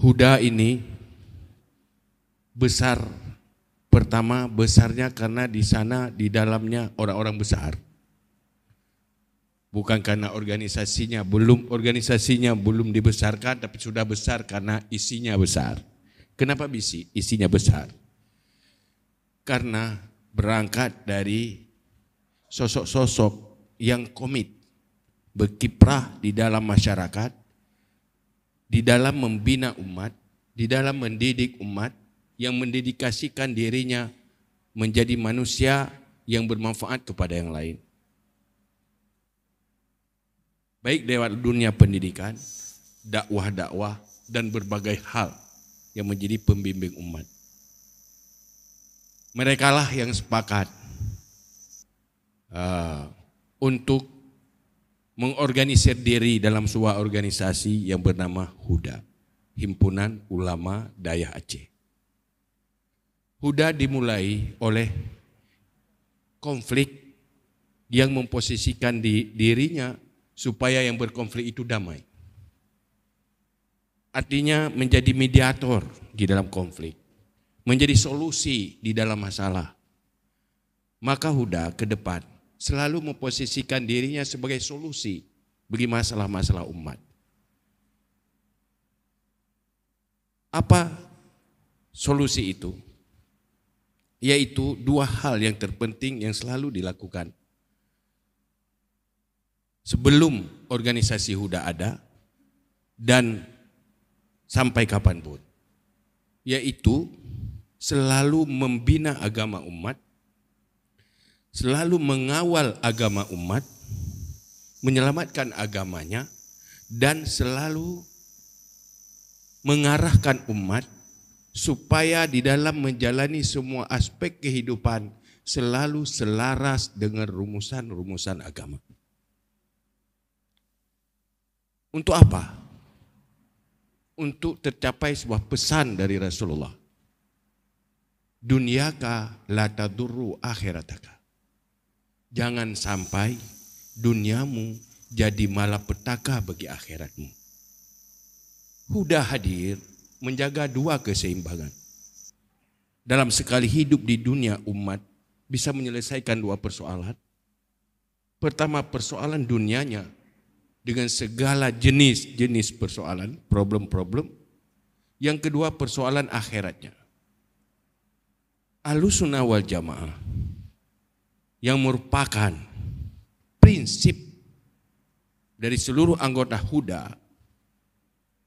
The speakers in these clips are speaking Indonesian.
Huda ini besar pertama besarnya karena di sana di dalamnya orang-orang besar. Bukan karena organisasinya belum organisasinya belum dibesarkan tapi sudah besar karena isinya besar. Kenapa bisi? Isinya besar. Karena berangkat dari sosok-sosok yang komit berkiprah di dalam masyarakat di dalam membina umat, di dalam mendidik umat yang mendedikasikan dirinya menjadi manusia yang bermanfaat kepada yang lain. Baik lewat dunia pendidikan, dakwah-dakwah, dan berbagai hal yang menjadi pembimbing umat. Merekalah yang sepakat uh, untuk mengorganisir diri dalam sebuah organisasi yang bernama Huda, Himpunan Ulama Dayah Aceh. Huda dimulai oleh konflik yang memposisikan di, dirinya supaya yang berkonflik itu damai. Artinya menjadi mediator di dalam konflik, menjadi solusi di dalam masalah. Maka Huda ke depan selalu memposisikan dirinya sebagai solusi bagi masalah-masalah umat. Apa solusi itu? Yaitu dua hal yang terpenting yang selalu dilakukan. Sebelum organisasi Huda ada dan sampai kapanpun. Yaitu selalu membina agama umat selalu mengawal agama umat, menyelamatkan agamanya, dan selalu mengarahkan umat supaya di dalam menjalani semua aspek kehidupan selalu selaras dengan rumusan-rumusan agama. Untuk apa? Untuk tercapai sebuah pesan dari Rasulullah. Dunyaka la tadurru akhirataka. Jangan sampai duniamu jadi malapetaka bagi akhiratmu. Huda hadir menjaga dua keseimbangan. Dalam sekali hidup di dunia umat bisa menyelesaikan dua persoalan. Pertama persoalan dunianya dengan segala jenis-jenis persoalan, problem-problem. Yang kedua persoalan akhiratnya. Alusunawal jamaah yang merupakan prinsip dari seluruh anggota Huda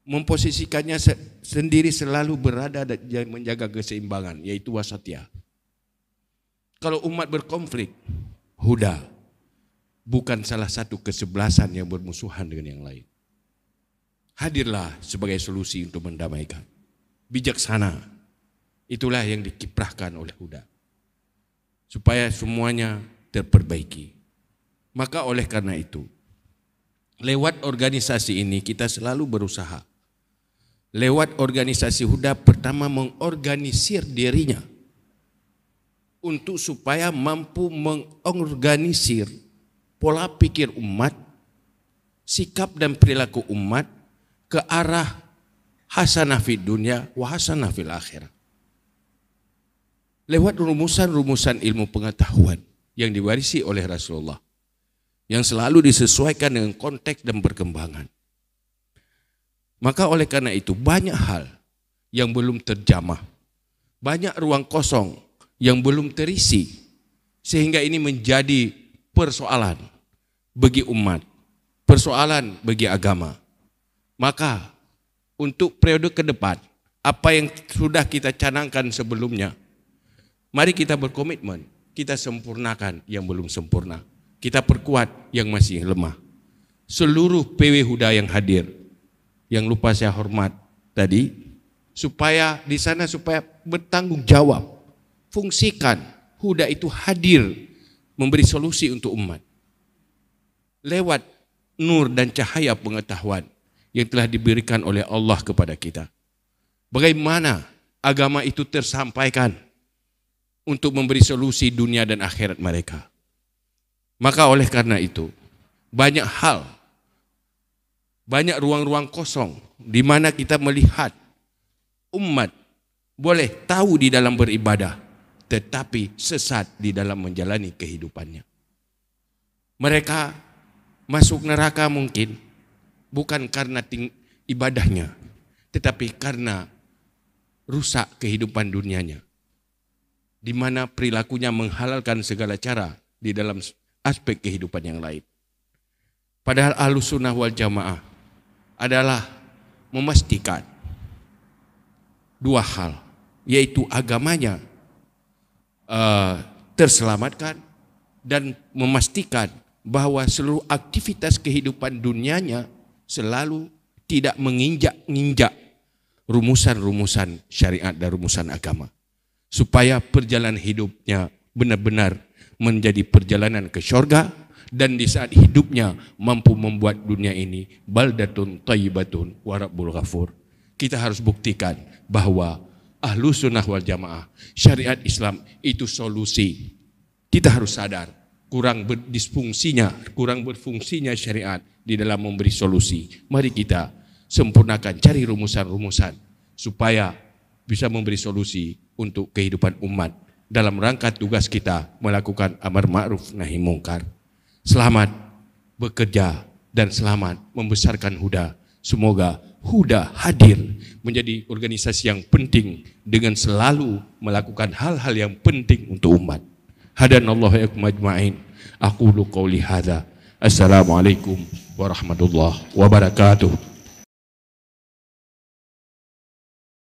memposisikannya sendiri selalu berada dan menjaga keseimbangan yaitu wasatia Kalau umat berkonflik, Huda bukan salah satu kesebelasan yang bermusuhan dengan yang lain. Hadirlah sebagai solusi untuk mendamaikan. Bijaksana. Itulah yang dikiprahkan oleh Huda supaya semuanya terperbaiki. Maka oleh karena itu, lewat organisasi ini kita selalu berusaha. Lewat organisasi Huda pertama mengorganisir dirinya untuk supaya mampu mengorganisir pola pikir umat, sikap dan perilaku umat ke arah hasanah fid dunia wa hasanah fil akhirah lewat rumusan-rumusan ilmu pengetahuan yang diwarisi oleh Rasulullah yang selalu disesuaikan dengan konteks dan perkembangan. Maka oleh karena itu banyak hal yang belum terjamah, banyak ruang kosong yang belum terisi sehingga ini menjadi persoalan bagi umat, persoalan bagi agama. Maka untuk periode ke depan apa yang sudah kita canangkan sebelumnya Mari kita berkomitmen, kita sempurnakan yang belum sempurna. Kita perkuat yang masih lemah. Seluruh PW Huda yang hadir, yang lupa saya hormat tadi, supaya di sana supaya bertanggung jawab. Fungsikan Huda itu hadir memberi solusi untuk umat. Lewat nur dan cahaya pengetahuan yang telah diberikan oleh Allah kepada kita. Bagaimana agama itu tersampaikan? untuk memberi solusi dunia dan akhirat mereka. Maka oleh karena itu, banyak hal, banyak ruang-ruang kosong di mana kita melihat umat boleh tahu di dalam beribadah, tetapi sesat di dalam menjalani kehidupannya. Mereka masuk neraka mungkin bukan karena ibadahnya, tetapi karena rusak kehidupan dunianya di mana perilakunya menghalalkan segala cara di dalam aspek kehidupan yang lain. Padahal ahlus sunnah wal jamaah adalah memastikan dua hal, yaitu agamanya uh, terselamatkan dan memastikan bahwa seluruh aktivitas kehidupan dunianya selalu tidak menginjak-injak rumusan-rumusan syariat dan rumusan agama supaya perjalanan hidupnya benar-benar menjadi perjalanan ke syurga dan di saat hidupnya mampu membuat dunia ini baldatun tayyibatun warabbul ghafur. Kita harus buktikan bahwa ahlu sunnah wal jamaah syariat Islam itu solusi. Kita harus sadar kurang berdisfungsinya, kurang berfungsinya syariat di dalam memberi solusi. Mari kita sempurnakan, cari rumusan-rumusan supaya bisa memberi solusi untuk kehidupan umat dalam rangka tugas kita melakukan amar ma'ruf nahi mungkar. Selamat bekerja dan selamat membesarkan Huda. Semoga Huda hadir menjadi organisasi yang penting dengan selalu melakukan hal-hal yang penting untuk umat. Hadanallahu yakum ajma'in. Aku lu lihada. Assalamualaikum warahmatullahi wabarakatuh.